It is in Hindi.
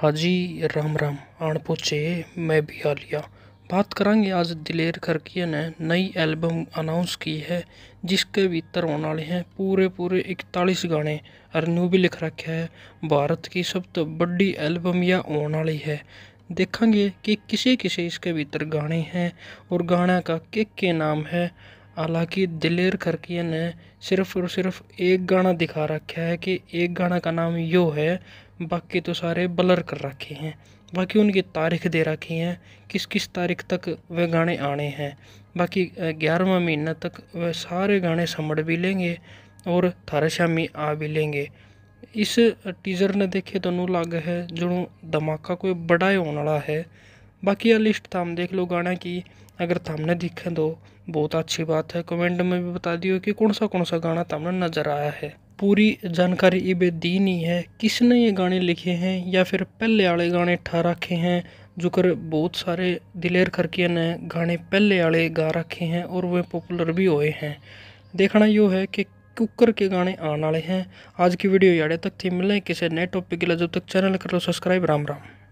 हाजी राम राम आण मैं भी लिया बात करांगे आज दिलेर खरकिया ने नई एल्बम अनाउंस की है जिसके भीतर होने वाले हैं पूरे पूरे इकतालीस गाने और न्यू भी लिख रखे है भारत की सब तो बड़ी एल्बम यह होने वाली है देखेंगे कि किसे किसे इसके भीतर गाने हैं और गाने का के के नाम है हालांकि दिलेर खरकिया ने सिर्फ और सिर्फ एक गाना दिखा रखा है कि एक गाना का नाम यो है बाकी तो सारे ब्लर कर रखे हैं बाकी उनकी तारीख दे रखी हैं किस किस तारीख तक वह गाने आने हैं बाकी ग्यारहवा महीना तक वह सारे गाने समड़ भी लेंगे और थारा शामी आ भी लेंगे इस टीजर ने देखे तो नू लग है जो धमाका कोई बड़ा ही होने वाला है बाकी यह लिस्ट था तो हम देख लो गाने की अगर तमने दिखे तो बहुत अच्छी बात है कमेंट में भी बता दियो कि कौन सा कौन सा गाना तमने नज़र आया है पूरी जानकारी ये दी नहीं है किसने ये गाने लिखे हैं या फिर पहले वाले गाने ठा रखे हैं जो कर बहुत सारे दिलेर करके ने गाने पहले वाले गा रखे हैं और वे पॉपुलर भी हुए हैं देखना यो है कि कुकर के गाने आने वाले हैं आज की वीडियो याड़े तक थी मिलें किसी नए टॉपिक के लिए जब तक चैनल कर लो सब्सक्राइब राम राम